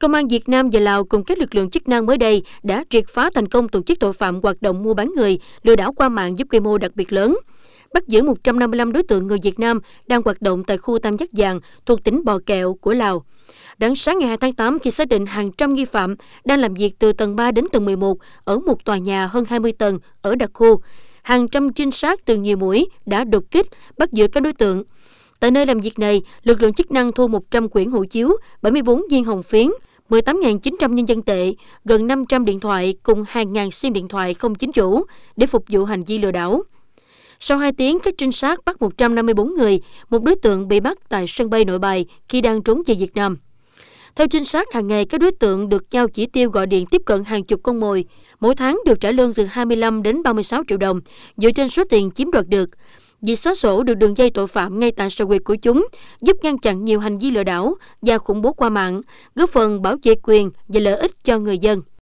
Công an Việt Nam và Lào cùng các lực lượng chức năng mới đây đã triệt phá thành công tổ chức tội phạm hoạt động mua bán người, lừa đảo qua mạng với quy mô đặc biệt lớn. Bắt giữ 155 đối tượng người Việt Nam đang hoạt động tại khu Tam Giác Vàng thuộc tỉnh Bò Kẹo của Lào. Đáng sáng ngày 2 tháng 8 khi xác định hàng trăm nghi phạm đang làm việc từ tầng 3 đến tầng 11 ở một tòa nhà hơn 20 tầng ở đặc khu, hàng trăm trinh sát từ nhiều mũi đã đột kích bắt giữ các đối tượng. Tại nơi làm việc này, lực lượng chức năng thu 100 quyển hộ chiếu, 74 viên hồng phiến, 18.900 nhân dân tệ, gần 500 điện thoại cùng hàng ngàn sim điện thoại không chính chủ để phục vụ hành vi lừa đảo. Sau 2 tiếng, các trinh sát bắt 154 người, một đối tượng bị bắt tại sân bay nội bài khi đang trốn về Việt Nam. Theo trinh sát, hàng ngày các đối tượng được giao chỉ tiêu gọi điện tiếp cận hàng chục con mồi, mỗi tháng được trả lương từ 25 đến 36 triệu đồng dựa trên số tiền chiếm đoạt được việc xóa sổ được đường dây tội phạm ngay tại sở quyệt của chúng, giúp ngăn chặn nhiều hành vi lừa đảo và khủng bố qua mạng, góp phần bảo vệ quyền và lợi ích cho người dân.